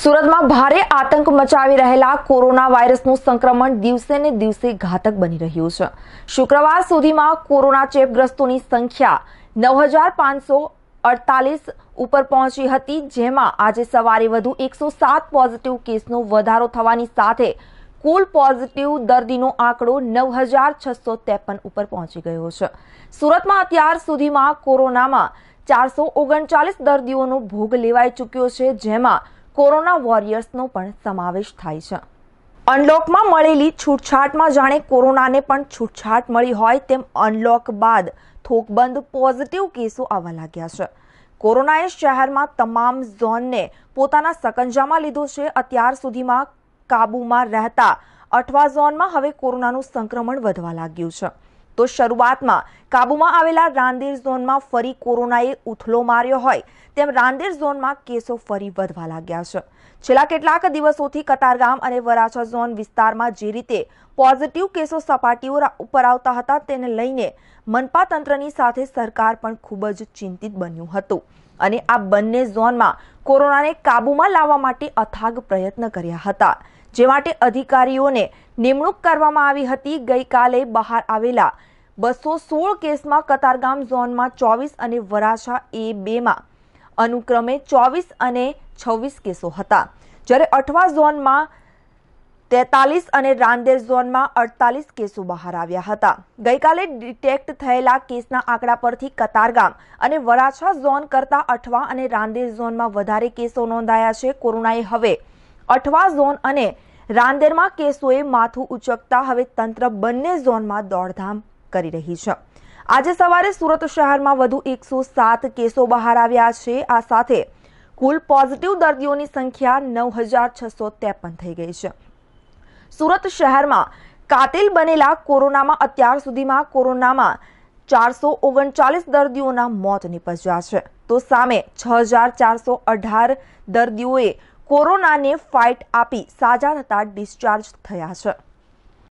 સુરતમાં ભારે આતંક મચાવી રહેલા કોરોના વાયરસનું સંક્રમણ દિવસે ને દિવસે ઘાતક બની રહ્યું છે શુક્રવાર સુધીમાં કોરોના ચેપગ્રસ્તોની સંખ્યા નવ હજાર પાંચસો અડતાલીસ ઉપર પહોંચી હતી જેમાં આજે સવારે વધુ એકસો સાત પોઝિટિવ કેસનો વધારો થવાની સાથે કુલ પોઝિટિવ દર્દીનો આંકડો નવ હજાર છસો ત્રેપન ઉપર પહોંચી ગયો છે સુરતમાં અત્યાર સુધીમાં કોરોનામાં ચારસો ઓગણચાલીસ દર્દીઓનો ભોગ લેવાઈ ચૂક્યો છે જેમાં કોરોના વોરિયર્સનો પણ સમાવેશ થાય છે અનલોકમાં મળેલી છૂટછાટમાં જાણે કોરોનાને પણ છૂટછાટ મળી હોય તેમ અનલોક બાદ થોકબંધ પોઝિટિવ કેસો આવવા લાગ્યા છે કોરોનાએ શહેરમાં તમામ ઝોનને પોતાના સકંજામાં લીધો છે અત્યાર સુધીમાં કાબૂમાં રહેતા અઠવા ઝોનમાં હવે કોરોનાનું સંક્રમણ વધવા લાગ્યું છે તો શરૂઆતમાં કાબુમાં આવેલા રાંદેર ઝોનમાં ફરી કોરોનાએ ઉથલો માર્યો હોય તેમ રાંદેર ઝોનમાં કેસો ફરી વધવા લાગ્યા છે છેલ્લા કેટલાક દિવસોથી કતારગામ અને વરાછા ઝોન વિસ્તારમાં જે રીતે પોઝિટિવ કેસો સપાટીઓ ઉપર આવતા હતા તેને લઈને મનપા તંત્રની સાથે સરકાર પણ ખૂબ જ ચિંતિત બન્યું હતું અને આ બંને ઝોનમાં કોરોનાને કાબૂમાં લાવવા માટે અથાગ પ્રયત્ન કર્યા હતા જે માટે અધિકારીઓને નિમણૂક કરવામાં આવી હતી ગઈકાલે બહાર આવેલા બસો સોળ કેસમાં કતારગામ ઝોનમાં ચોવીસ અને વરાછા એ બેમાં અનુક્રમે ચોવીસ અને છવ્વીસ કેસો હતા જ્યારે અઠવા ઝોનમાં તેતાલીસ અને રાંદેર ઝોનમાં અડતાલીસ કેસો બહાર આવ્યા હતા ગઈકાલે ડિટેક્ટ થયેલા કેસના આંકડા પરથી કતારગામ અને વરાછા ઝોન કરતાં અઠવા અને રાંદેર ઝોનમાં વધારે કેસો નોંધાયા છે કોરોનાએ હવે અઠવા ઝોન અને રાંદેરમાં કેસોએ માથું ઉચકતા હવે તંત્ર બંને ઝોનમાં દોડધામ કરી રહી છે આજે સવારે સુરત શહેરમાં વધુ એકસો સાત કેસો બહાર આવ્યા છે આ સાથે કુલ પોઝિટિવ દર્દીઓની સંખ્યા નવ હજાર છસો ત્રેપન થઈ ગઈ છે સુરત શહેરમાં કાતિલ બનેલા કોરોનામાં અત્યાર સુધીમાં કોરોનામાં ચારસો ઓગણચાલીસ દર્દીઓના મોત નિપજ્યા છે તો સામે છ હજાર ચારસો અઢાર દર્દીઓએ કોરોનાને ફાઇટ આપી સાજા થતા ડિસ્ચાર્જ થયા છે